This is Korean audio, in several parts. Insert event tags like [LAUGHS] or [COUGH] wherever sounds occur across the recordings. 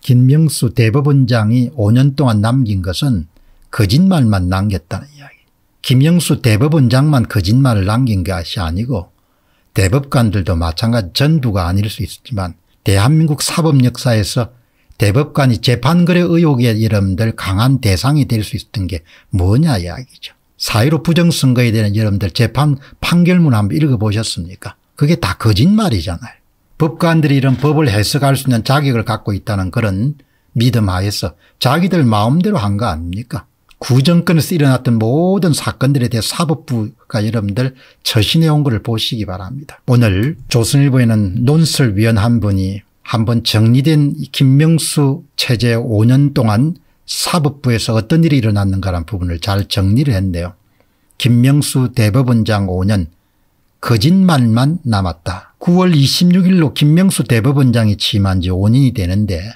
김명수 대법원장이 5년 동안 남긴 것은 거짓말만 남겼다는 이야기. 김영수 대법원장만 거짓말을 남긴 것이 아니고 대법관들도 마찬가지 전부가 아닐 수 있지만 대한민국 사법 역사에서 대법관이 재판거래 의혹의 여러분들 강한 대상이 될 수 있었던 게 뭐냐 이야기죠. 사회로 부정선거에 대한 여러분들 재판 판결문 한번 읽어보셨습니까? 그게 다 거짓말이잖아요. 법관들이 이런 법을 해석할 수 있는 자격을 갖고 있다는 그런 믿음 하에서 자기들 마음대로 한 거 아닙니까 구정권에서 일어났던 모든 사건들에 대해 사법부가 여러분들 처신해 온 것을 보시기 바랍니다. 오늘 조선일보에는 논설위원 한 분이 한번 정리된 김명수 체제 5년 동안 사법부에서 어떤 일이 일어났는가라는 부분을 잘 정리를 했네요. 김명수 대법원장 5년 거짓말만 남았다. 9월 26일로 김명수 대법원장이 취임한 지 5년이 되는데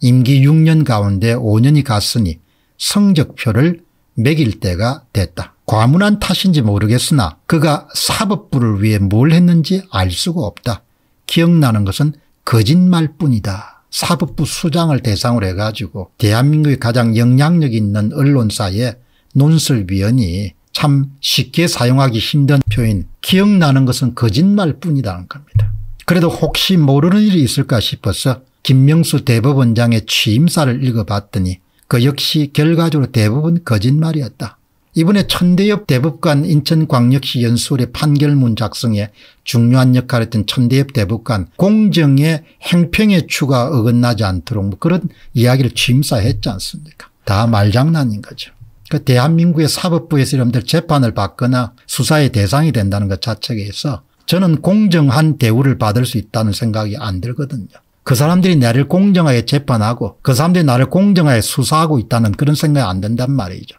임기 6년 가운데 5년이 갔으니 성적표를 매길 때가 됐다. 과문한 탓인지 모르겠으나 그가 사법부를 위해 뭘 했는지 알 수가 없다. 기억나는 것은 거짓말뿐이다. 사법부 수장을 대상으로 해가지고 대한민국의 가장 영향력 있는 언론사의 논설위원이 참 쉽게 사용하기 힘든 표현 기억나는 것은 거짓말뿐이라는 겁니다. 그래도 혹시 모르는 일이 있을까 싶어서 김명수 대법원장의 취임사를 읽어봤더니 그 역시 결과적으로 대부분 거짓말이었다. 이번에 천대엽 대법관 인천광역시 연수의 판결문 작성에 중요한 역할을 했던 천대엽 대법관 공정의 행평의 추가 어긋나지 않도록 뭐 그런 이야기를 취임사했지 않습니까 다 말장난인 거죠. 그 대한민국의 사법부에서 여러분들 재판을 받거나 수사의 대상이 된다는 것 자체에서 저는 공정한 대우를 받을 수 있다는 생각이 안 들거든요. 그 사람들이 나를 공정하게 재판하고 그 사람들이 나를 공정하게 수사하고 있다는 그런 생각이 안된단 말이죠.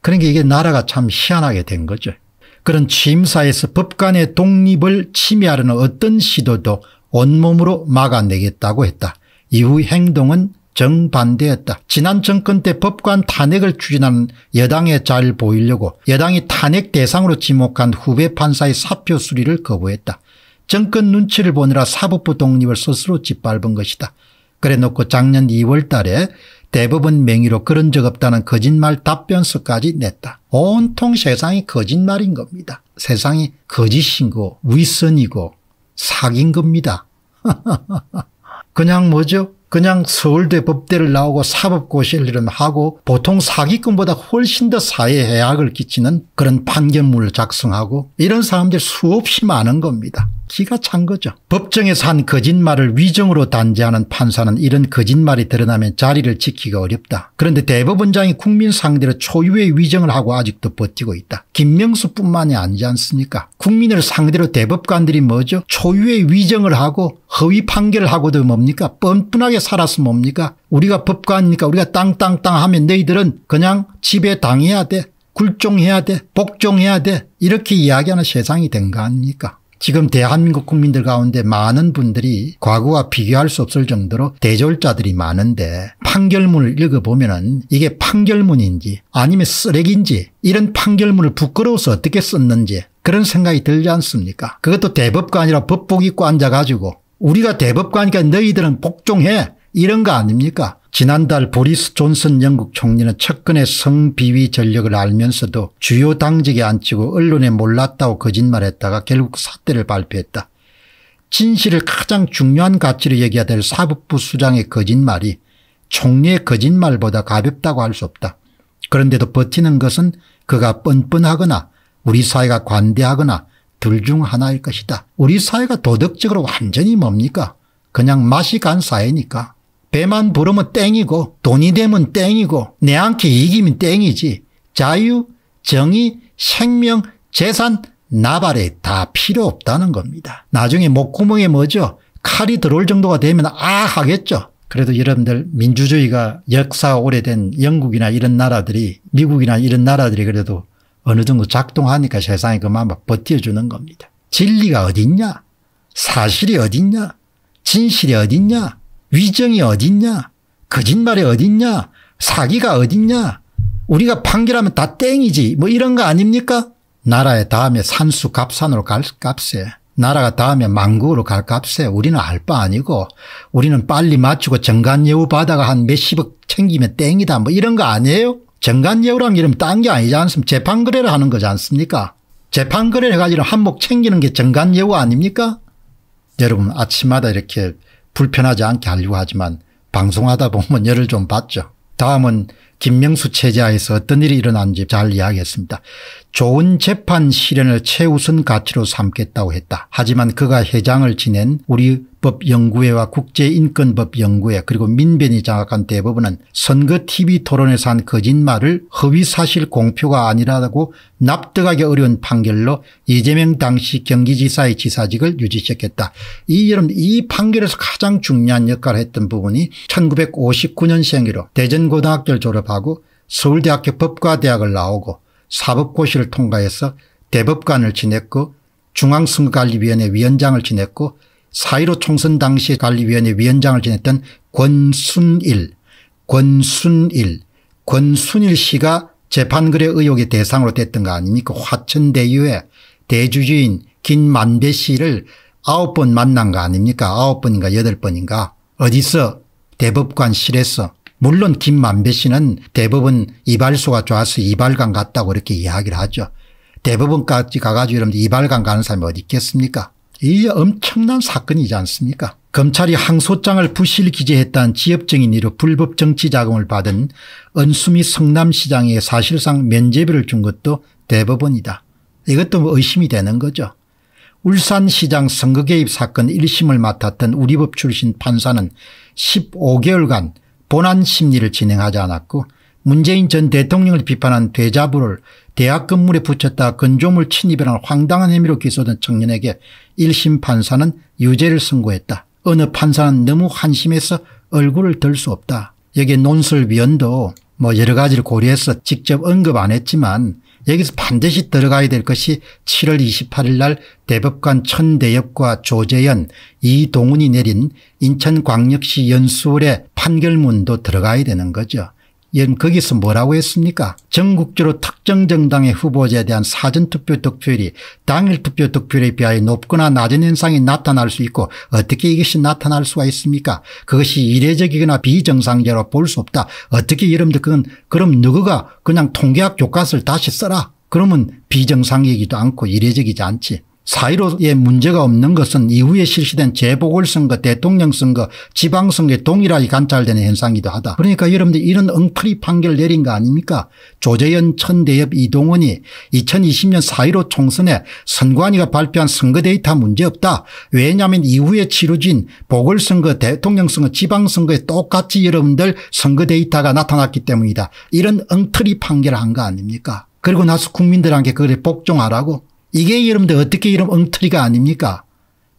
그러니까 이게 나라가 참 희한하게 된 거죠. 그런 취임사에서 법관의 독립을 침해하려는 어떤 시도도 온몸으로 막아내겠다고 했다. 이후 행동은 정반대였다. 지난 정권 때 법관 탄핵을 추진하 여당에 잘 보이려고 여당이 탄핵 대상으로 지목한 후배 판사의 사표 수리를 거부했다. 정권 눈치를 보느라 사법부 독립을 스스로 짓밟은 것이다. 그래놓고 작년 2월 달에 대법원 명의로 그런 적 없다는 거짓말 답변서까지 냈다. 온통 세상이 거짓말인 겁니다. 세상이 거짓이고 윗선이고 사기인 겁니다. [LAUGHS] 그냥 뭐죠? 그냥 서울대 법대를 나오고 사법고시를 이름 하고 보통 사기꾼보다 훨씬 더 사회에 해악을 끼치는 그런 판결문을 작성하고 이런 사람들 수없이 많은 겁니다. 기가 찬 거죠. 법정에서 한 거짓말을 위정으로 단죄하는 판사는 이런 거짓말이 드러나면 자리를 지키기가 어렵다. 그런데 대법원장이 국민 상대로 초유의 위정을 하고 아직도 버티고 있다. 김명수뿐만이 아니지 않습니까 국민을 상대로 대법관들이 뭐죠 초유의 위정을 하고 허위 판결을 하고도 뭡니까 뻔뻔하게 살았으면 뭡니까 우리가 법관이니까 우리가 땅땅땅 하면 너희들은 그냥 집에 당해야 돼 굴종해야 돼 복종해야 돼 이렇게 이야기하는 세상이 된 거 아닙니까 지금 대한민국 국민들 가운데 많은 분들이 과거와 비교할 수 없을 정도로 대졸자들이 많은데 판결문을 읽어보면 은 이게 판결문인지 아니면 쓰레기인지 이런 판결문을 부끄러워서 어떻게 썼는지 그런 생각이 들지 않습니까 그것도 대법관이라 법복 입고 앉아가지고 우리가 대법관이니까 너희들은 복종해 이런 거 아닙니까 지난달 보리스 존슨 영국 총리는 측근의 성비위 전력을 알면서도 주요 당직에 앉히고 언론에 몰랐다고 거짓말했다가 결국 사태를 발표했다. 진실을 가장 중요한 가치로 얘기해야 될 사법부 수장의 거짓말이 총리의 거짓말보다 가볍다고 할 수 없다. 그런데도 버티는 것은 그가 뻔뻔하거나 우리 사회가 관대하거나 둘 중 하나일 것이다. 우리 사회가 도덕적으로 완전히 뭡니까? 그냥 맛이 간 사회니까. 배만 부르면 땡이고 돈이 되면 땡이고 내한테 이기면 땡이지 자유, 정의, 생명, 재산, 나발에 다 필요 없다는 겁니다. 나중에 목구멍에 뭐죠? 칼이 들어올 정도가 되면 아 하겠죠. 그래도 여러분들 민주주의가 역사 오래된 영국이나 이런 나라들이 미국이나 이런 나라들이 그래도 어느 정도 작동하니까 세상이 그만 버텨주는 겁니다. 진리가 어딨냐? 사실이 어딨냐? 진실이 어딨냐? 위정이 어딨냐 거짓말이 어딨냐 사기가 어딨냐 우리가 판결하면 다 땡이지 뭐 이런 거 아닙니까 나라의 다음에 산수 갑산으로 갈 값에 나라가 다음에 망국으로 갈 값에 우리는 알 바 아니고 우리는 빨리 맞추고 정관예우 받아가 한 몇십억 챙기면 땡이다 뭐 이런 거 아니에요 정관예우란 이름 딴 게 아니지 않습니까 재판거래를 하는 거지 않습니까 재판거래를 해가지고 한 몫 챙기는 게 정관예우 아닙니까 여러분 아침마다 이렇게 불편하지 않게 하려고 하지만 방송하다 보면 열을 좀 받죠. 다음은 김명수 체제하에서 어떤 일이 일어난지 잘 이야기했습니다. 좋은 재판 실현을 최우선 가치로 삼겠다고 했다. 하지만 그가 회장을 지낸 우리 법연구회와 국제인권법연구회 그리고 민변이 장악한 대법원은 선거 TV 토론에서 한 거짓말을 허위사실 공표가 아니라고 납득하기 어려운 판결로 이재명 당시 경기지사의 지사직을 유지시켰다. 이 여러분 이 판결에서 가장 중요한 역할을 했던 부분이 1959년 생기로 대전고등학교를 졸업 졸업하고 서울대학교 법과대학을 나오고 사법고시를 통과해서 대법관을 지냈고 중앙선거관리위원회 위원장을 지냈고 사1로 총선 당시 관리위원회 위원장을 지냈던 권순일 권순일 권순일 씨가 재판거래 의혹의 대상으로 됐던 거 아닙니까 화천대유의 대주주인 김만배 씨를 아홉 번 만난 거 아닙니까 아홉 번인가 여덟 번인가 어디서 대법관실에서 물론 김만배 씨는 대법원 이발소가 좋아서 이발관 갔다고 이렇게 이야기를 하죠. 대법원까지 가가지고 이러면 이발관 가는 사람이 어디 있겠습니까 이 엄청난 사건이지 않습니까 검찰이 항소장을 부실 기재했다는 지엽증인 이로 불법 정치 자금을 받은 은수미 성남시장에 사실상 면제비를 준 것도 대법원이다. 이것도 뭐 의심이 되는 거죠. 울산시장 선거개입 사건 1심을 맡았던 우리법 출신 판사는 15개월간 본안 심리를 진행하지 않았고 문재인 전 대통령을 비판한 대자부를 대학 건물에 붙였다 건조물 침입이라는 황당한 혐의로 기소된 청년에게 1심 판사는 유죄를 선고했다. 어느 판사는 너무 한심해서 얼굴을 들 수 없다. 여기에 논설위원도 뭐 여러 가지를 고려해서 직접 언급 안 했지만 여기서 반드시 들어가야 될 것이 7월 28일 날 대법관 천대엽과 조재현 이동훈이 내린 인천광역시 연수원의 판결문도 들어가야 되는 거죠. 얘는 거기서 뭐라고 했습니까 전국적으로 특정 정당의 후보자에 대한 사전투표 득표율이 당일 투표 득표율에 비하여 높거나 낮은 현상이 나타날 수 있고 어떻게 이것이 나타날 수가 있습니까 그것이 이례적이거나 비정상적으로 볼 수 없다 어떻게 여러분들 그건 그럼 누구가 그냥 통계학 교과서를 다시 써라 그러면 비정상이기도 않고 이례적이지 않지 4.15의 문제가 없는 것은 이후에 실시된 재보궐선거 대통령선거 지방선거에 동일하게 관찰되는 현상이기도 하다. 그러니까 여러분들 이런 엉터리판결 내린 거 아닙니까 조재현 천대엽 이동원이 2020년 4.15 총선에 선관위가 발표한 선거 데이터 문제없다. 왜냐하면 이후에 치루진 보궐선거 대통령선거 지방선거에 똑같이 여러분들 선거 데이터가 나타났기 때문이다. 이런 엉터리 판결을 한 거 아닙니까 그리고 나서 국민들한테 그걸 복종하라고 이게 여러분들 어떻게 이런 엉터리가 아닙니까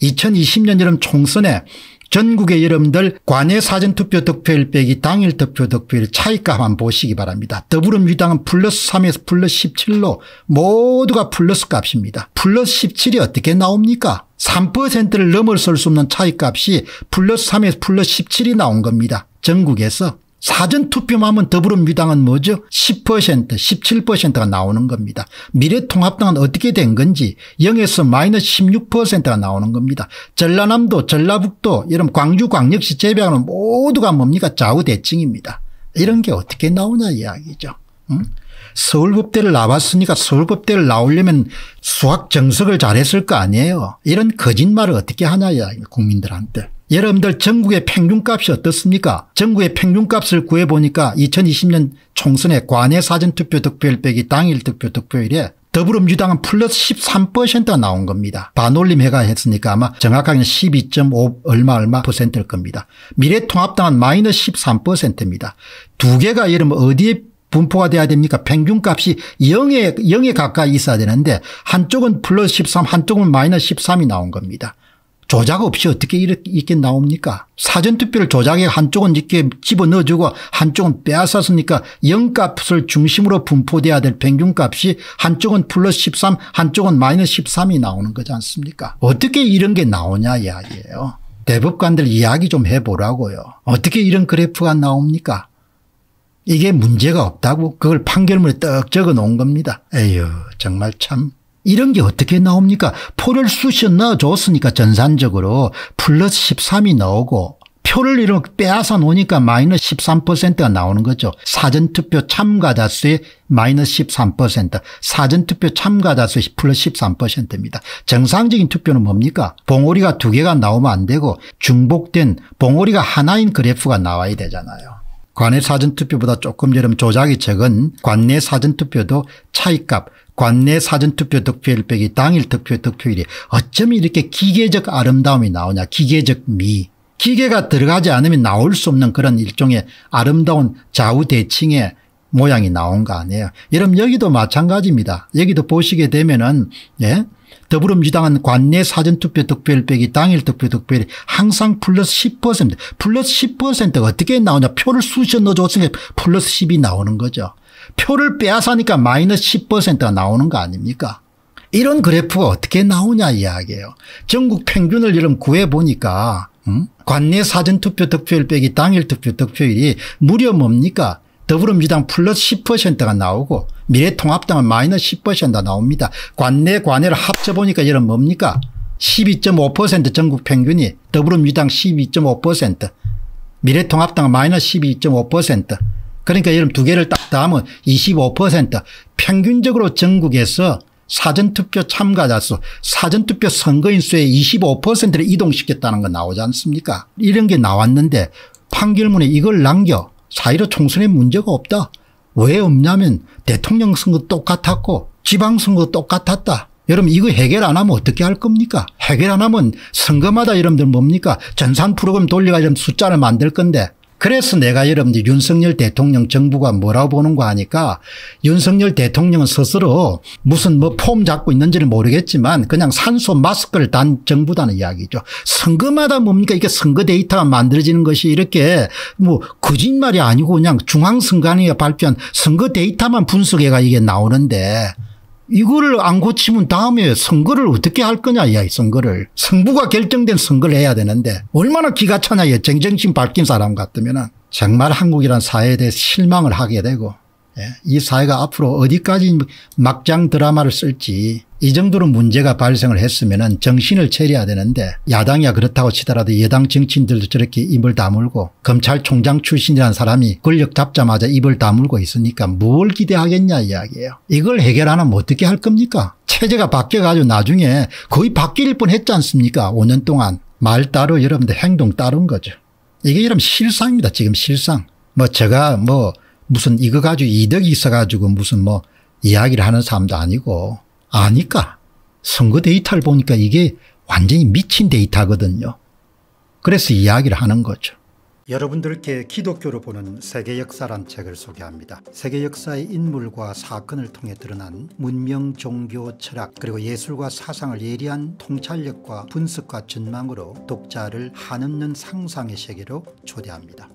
2020년 여름 총선에 전국의 여러분들 관외 사전투표 득표율 빼기 당일 득표 득표율 차이값만 보시기 바랍니다. 더불어민주당은 플러스 3에서 플러스 17로 모두가 플러스 값입니다. 플러스 17이 어떻게 나옵니까 3%를 넘어수 없는 차이값이 플러스 3에서 플러스 17이 나온 겁니다. 전국에서 사전투표만 하면 더불어민주당은 뭐죠 10% 17%가 나오는 겁니다. 미래통합당은 어떻게 된 건지 0에서 마이너스 16%가 나오는 겁니다. 전라남도 전라북도 이런 광주광역시 재배하는 모두가 뭡니까 좌우대칭입니다. 이런 게 어떻게 나오냐 이야기죠. 응? 서울법대를 나왔으니까 서울법대를 나오려면 수학 정석을 잘했을 거 아니에요. 이런 거짓말을 어떻게 하냐 이야기 국민들한테. 여러분들 전국의 평균값이 어떻습니까? 전국의 평균값을 구해보니까 2020년 총선의 관외 사전투표 득표율 빼기 당일 득표 득표율에 더불어민주당은 플러스 13%가 나온 겁니다. 반올림해가 했으니까 아마 정확하게는 12.5 얼마 얼마 퍼센트일 겁니다. 미래통합당은 마이너스 13%입니다. 두 개가 여러분 어디에 분포가 돼야 됩니까? 평균값이 0에 0에 가까이 있어야 되는데 한쪽은 플러스 13 한쪽은 마이너스 13이 나온 겁니다. 조작 없이 어떻게 이렇게, 이렇게 나옵니까? 사전투표를 조작해 한쪽은 이렇게 집어넣어주고 한쪽은 빼앗았으니까 0값을 중심으로 분포돼야 될 평균값이 한쪽은 플러스 13 한쪽은 마이너스 13이 나오는 거지 않습니까? 어떻게 이런 게 나오냐 이야기예요. 대법관들 이야기 좀 해보라고요. 어떻게 이런 그래프가 나옵니까? 이게 문제가 없다고 그걸 판결문에 떡 적어 놓은 겁니다. 에휴 정말 참. 이런 게 어떻게 나옵니까? 포를 쑤셔 넣어줬으니까 전산적으로 플러스 13이 나오고 표를 이렇게 빼앗아 놓으니까 마이너스 13%가 나오는 거죠. 사전투표 참가자 수의 마이너스 13% 사전투표 참가자 수의 플러스 13%입니다. 정상적인 투표는 뭡니까? 봉오리가 두 개가 나오면 안 되고 중복된 봉오리가 하나인 그래프가 나와야 되잖아요. 관내 사전투표보다 조금 여름 조작이 책은 관내 사전투표도 차이값 관내 사전투표 득표율 빼기 당일 득표 득표율이 어쩜 이렇게 기계적 아름다움이 나오냐 기계적 미 기계가 들어가지 않으면 나올 수 없는 그런 일종의 아름다운 좌우대칭의 모양이 나온 거 아니에요. 여러분 여기도 마찬가지입니다. 여기도 보시게 되면은 예 더불어민주당은 관내 사전투표 득표율빼기 당일 투표 득표율이 항상 플러스 10% 플러스 10%가 어떻게 나오냐 표를 수셔 넣어줬으니까 플러스 10이 나오는 거죠. 표를 빼앗아니까 마이너스 10%가 나오는 거 아닙니까? 이런 그래프가 어떻게 나오냐 이야기예요. 전국 평균을 이름 구해보니까 음? 관내 사전투표 득표율 빼기 당일 투표 득표율이 무려 뭡니까? 더불어민주당 플러스 10%가 나오고 미래통합당은 마이너스 10%가 나옵니다. 관내 관외를 합쳐보니까 이런 뭡니까 12.5% 전국 평균이 더불어민주당 12.5% 미래통합당은 마이너스 12.5% 그러니까 이런 두 개를 딱 담으면 25% 평균적으로 전국에서 사전투표 참가자 수 사전투표 선거인 수의 25%를 이동시켰다는 거 나오지 않습니까 이런 게 나왔는데 판결문에 이걸 남겨 사이로 총선에 문제가 없다. 왜 없냐면 대통령 선거 똑같았고 지방선거 똑같았다. 여러분 이거 해결 안 하면 어떻게 할 겁니까? 해결 안 하면 선거마다 여러분들 뭡니까? 전산 프로그램 돌려가 지고 숫자를 만들 건데 그래서 내가 여러분들 윤석열 대통령 정부가 뭐라고 보는가 하니까 윤석열 대통령은 스스로 무슨 뭐 폼 잡고 있는지는 모르겠지만 그냥 산소 마스크를 단 정부다는 이야기죠. 선거마다 뭡니까 이게 선거 데이터가 만들어지는 것이 이렇게 뭐 거짓말이 아니고 그냥 중앙선관위가 발표한 선거 데이터만 분석해가 이게 나오는데 이거를 안 고치면 다음에 선거를 어떻게 할 거냐 이 선거를 성부가 결정된 선거를 해야 되는데 얼마나 기가 차냐 이 쟁쟁심 밝힌 사람 같으면 정말 한국이란 사회에 대해 실망을 하게 되고 예. 이 사회가 앞으로 어디까지 막장 드라마를 쓸지 이 정도로 문제가 발생을 했으면 정신을 차려야 되는데 야당이야 그렇다고 치더라도 여당 정치인들도 저렇게 입을 다물고 검찰총장 출신이라는 사람이 권력 잡자마자 입을 다물고 있으니까 뭘 기대하겠냐 이야기예요. 이걸 해결 하면 어떻게 할 겁니까? 체제가 바뀌어가지고 나중에 거의 바뀔 뻔했지 않습니까 5년 동안. 말 따로 여러분들 행동 따른 거죠. 이게 여러분 실상입니다. 지금 실상. 뭐 제가 뭐 무슨 이거 가지고 이득이 있어가지고 무슨 뭐 이야기를 하는 사람도 아니고 아니까 선거 데이터를 보니까 이게 완전히 미친 데이터거든요. 그래서 이야기를 하는 거죠. 여러분들께 기독교로 보는 세계 역사란 책을 소개합니다. 세계 역사의 인물과 사건을 통해 드러난 문명, 종교, 철학 그리고 예술과 사상을 예리한 통찰력과 분석과 전망으로 독자를 한없는 상상의 세계로 초대합니다.